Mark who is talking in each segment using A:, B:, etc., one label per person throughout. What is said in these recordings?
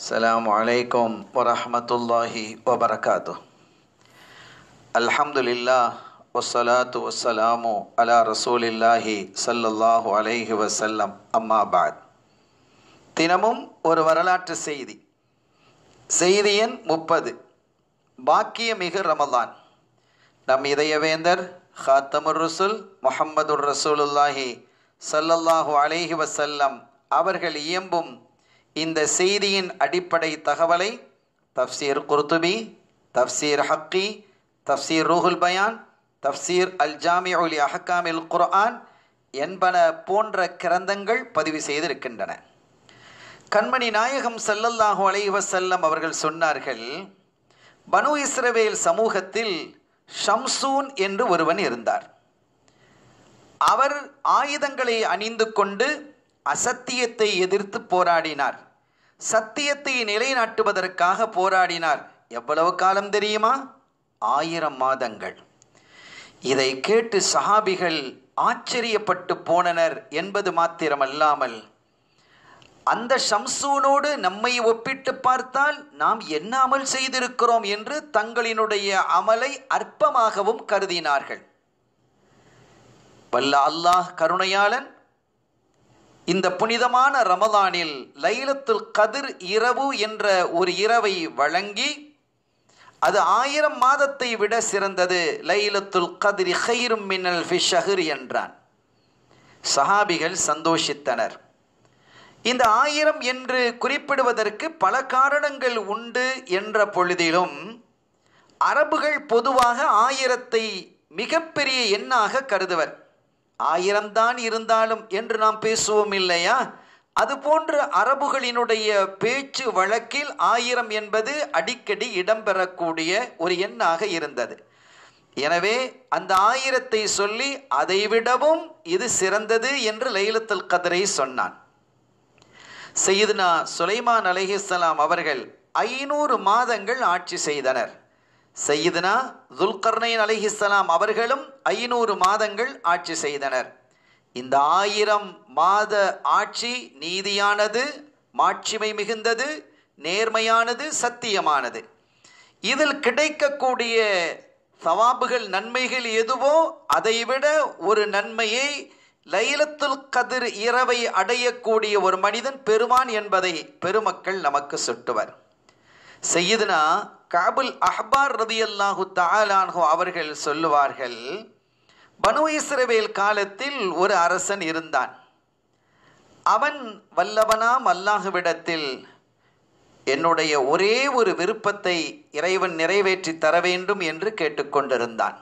A: السلام عليكم ورحمة الله وبركاته الحمد لله والصلاة والسلام على رسول الله صلى الله عليه وسلم أما بعد தினமும் ஒரு வரலாற்று செய்தி செய்தி எண் முப்பது மிகு ரமலான் நம் இதயவேந்தர் ஹாத்தமுர் ரசூல் முஹம்மதுர் ரசூலுல்லாஹி சல்லல்லாஹு அலைஹி வசல்லம் அவர்கள் இயம்பும் இந்த செய்தியின் அடிப்படை தகவலை தஃசீர் குர்துபி தஃசீர் ஹக்கி தஃசீர் ரூஹுல் பயான் தஃசீர் அல் ஜாமி ஒலி அஹ்காமில் குர்ஆன் என்பன போன்ற கிரந்தங்கள் பதிவு செய்திருக்கின்றன கண்மணி நாயகம் அலைவ செல்லம் அவர்கள் சொன்னார்கள் பனு இஸ்ரவேல் சமூகத்தில் ஷம்சூன் என்று ஒருவன் இருந்தார் அவர் ஆயுதங்களை அணிந்து கொண்டு அசத்தியத்தை எதிர்த்து போராடினார் சத்தியத்தை நிலைநாட்டுவதற்காக போராடினார் எவ்வளவு காலம் தெரியுமா ஆயிரம் மாதங்கள் இதை கேட்டு சஹாபிகள் ஆச்சரியப்பட்டு போனனர் என்பது மாத்திரமல்லாமல் அந்த ஷம்சூனோடு நம்மை ஒப்பிட்டு பார்த்தால் நாம் என்ன அமல் செய்திருக்கிறோம் என்று தங்களினுடைய அமலை அற்பமாகவும் கருதினார்கள் வல்ல அல்லாஹ் கருணையாளன் இந்த புனிதமான ரமதானில் லைலத்துல் கதிர் இரவு என்ற ஒரு இரவை வழங்கி அது ஆயிரம் மாதத்தை விட சிறந்தது லைலத்துல் கதிரி ஹைரும் மின்னல் ஃபிஷஹர் என்றான் சஹாபிகள் சந்தோஷித்தனர் இந்த ஆயிரம் என்று குறிப்பிடுவதற்கு பல காரணங்கள் உண்டு என்ற பொழுதிலும் அரபுகள் பொதுவாக ஆயிரத்தை மிகப்பெரிய எண்ணாக கருதுவர் ஆயிரம்தான் இருந்தாலும் என்று நாம் பேசுவோம் இல்லையா அதுபோன்று அரபுகளினுடைய பேச்சு வழக்கில் ஆயிரம் என்பது அடிக்கடி இடம்பெறக்கூடிய ஒரு எண்ணாக இருந்தது எனவே அந்த ஆயிரத்தை சொல்லி அதைவிடவும் இது சிறந்தது என்று லைலத்துல் கதரை சொன்னான் செய்துனா சுலைமான் அலஹிஸ்லாம் அவர்கள் ஐநூறு மாதங்கள் ஆட்சி செய்தனர் செய்யுதுனா துல்கர்னைன் அலிஹிஸ்லாம் அவர்களும் ஐநூறு மாதங்கள் ஆட்சி செய்தனர் இந்த ஆயிரம் மாத ஆட்சி நீதியானது மாட்சிமை மிகுந்தது நேர்மையானது சத்தியமானது இதில் கிடைக்கக்கூடிய சவாபுகள் நன்மைகள் எதுவோ அதைவிட ஒரு நன்மையை லைலத்துல் கதிர் இரவை அடையக்கூடிய ஒரு மனிதன் பெருமான் என்பதை பெருமக்கள் நமக்கு சுட்டுவர் செய்யுதுனா காபுல் அஹ்பார் ரதி அல்லாஹு தாலான்ஹோ அவர்கள் சொல்லுவார்கள் பனு இஸ்ரவேல் காலத்தில் ஒரு அரசன் இருந்தான் அவன் வல்லவனாம் அல்லாஹுவிடத்தில் என்னுடைய ஒரே ஒரு விருப்பத்தை இறைவன் நிறைவேற்றி தர வேண்டும் என்று கேட்டுக்கொண்டிருந்தான்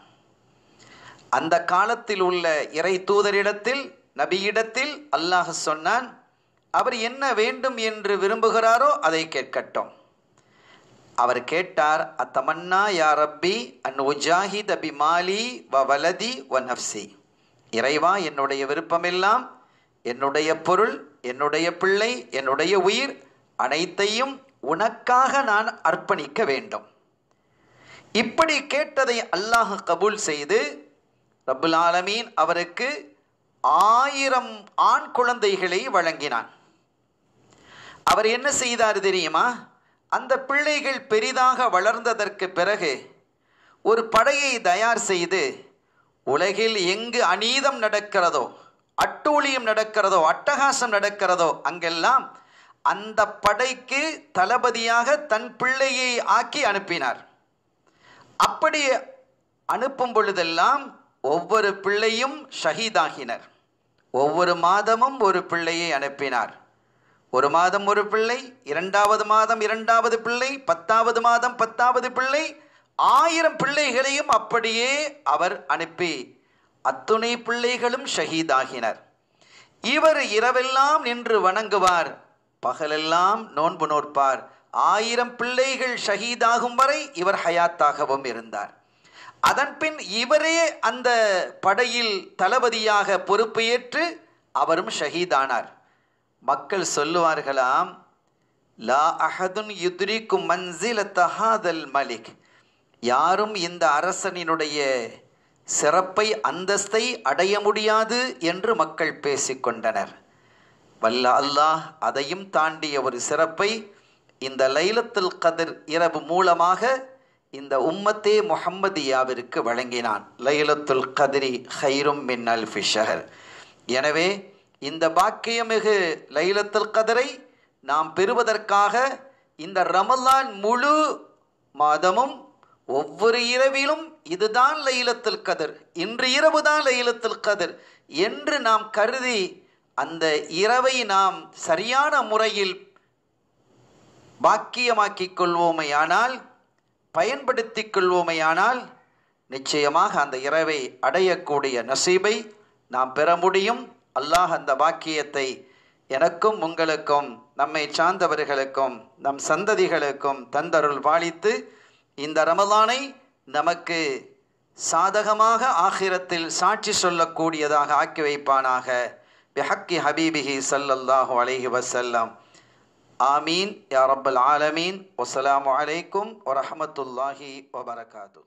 A: அந்த காலத்தில் உள்ள இறை தூதரிடத்தில் நபியிடத்தில் அல்லாஹ் சொன்னான் அவர் என்ன வேண்டும் என்று விரும்புகிறாரோ அதை கேட்கட்டும் அவர் கேட்டார் அத்தமன்னா யா ரப்பி அன் உஜாஹித் அபிமாலி மாலி வ வலதி வ நப்சி இறைவா என்னுடைய விருப்பமெல்லாம் என்னுடைய பொருள் என்னுடைய பிள்ளை என்னுடைய உயிர் அனைத்தையும் உனக்காக நான் அர்ப்பணிக்க வேண்டும் இப்படி கேட்டதை அல்லாஹ் கபூல் செய்து ரபுல் ஆலமீன் அவருக்கு ஆயிரம் ஆண் குழந்தைகளை வழங்கினான் அவர் என்ன செய்தார் தெரியுமா அந்த பிள்ளைகள் பெரிதாக வளர்ந்ததற்கு பிறகு ஒரு படையை தயார் செய்து உலகில் எங்கு அநீதம் நடக்கிறதோ அட்டூழியம் நடக்கிறதோ அட்டகாசம் நடக்கிறதோ அங்கெல்லாம் அந்த படைக்கு தளபதியாக தன் பிள்ளையை ஆக்கி அனுப்பினார் அப்படி அனுப்பும் பொழுதெல்லாம் ஒவ்வொரு பிள்ளையும் ஷஹீதாகினர் ஒவ்வொரு மாதமும் ஒரு பிள்ளையை அனுப்பினார் ஒரு மாதம் ஒரு பிள்ளை இரண்டாவது மாதம் இரண்டாவது பிள்ளை பத்தாவது மாதம் பத்தாவது பிள்ளை ஆயிரம் பிள்ளைகளையும் அப்படியே அவர் அனுப்பி அத்துணை பிள்ளைகளும் ஷஹீதாகினர் இவர் இரவெல்லாம் நின்று வணங்குவார் பகலெல்லாம் நோன்பு நோற்பார் ஆயிரம் பிள்ளைகள் ஷஹீதாகும் வரை இவர் ஹயாத்தாகவும் இருந்தார் அதன்பின் இவரே அந்த படையில் தளபதியாக பொறுப்பு ஏற்று அவரும் ஷஹீதானார் மக்கள் சொல்லுவார்களாம் லா அஹதுன் யுத்ரிக்கும் மன்சில தஹாதல் மலிக் யாரும் இந்த அரசனினுடைய சிறப்பை அந்தஸ்தை அடைய முடியாது என்று மக்கள் பேசிக்கொண்டனர் வல்ல அல்லாஹ் அதையும் தாண்டிய ஒரு சிறப்பை இந்த லைலத்துல் கதிர் இரவு மூலமாக இந்த உம்மத்தே முஹம்மதியாவிற்கு வழங்கினான் லைலத்துல் கதிரி ஹைரும் மின் அல் ஃபிஷர் எனவே இந்த பாக்கியமிகு லைலத்தில் கதரை நாம் பெறுவதற்காக இந்த ரமலான் முழு மாதமும் ஒவ்வொரு இரவிலும் இதுதான் லைலத்தில் கதிர் இன்று இரவு தான் லைலத்தில் கதிர் என்று நாம் கருதி அந்த இரவை நாம் சரியான முறையில் பாக்கியமாக்கிக் கொள்வோமையானால் பயன்படுத்தி கொள்வோமையானால் நிச்சயமாக அந்த இரவை அடையக்கூடிய நசீபை நாம் பெற முடியும் அல்லாஹ் அந்த பாக்கியத்தை எனக்கும் உங்களுக்கும் நம்மை சார்ந்தவர்களுக்கும் நம் சந்ததிகளுக்கும் தந்தருள் பாலித்து இந்த ரமலானை நமக்கு சாதகமாக ஆகிரத்தில் சாட்சி சொல்லக்கூடியதாக ஆக்கி வைப்பானாக பிஹக்கி ஹபீபிஹி சல்லல்லாஹு அலைஹி வசல்லாம் ஆமீன் யா ரப்பல் ஆலமீன் வசலாம் அலைக்கும் வரமத்துல்லாஹி வபரகாத்து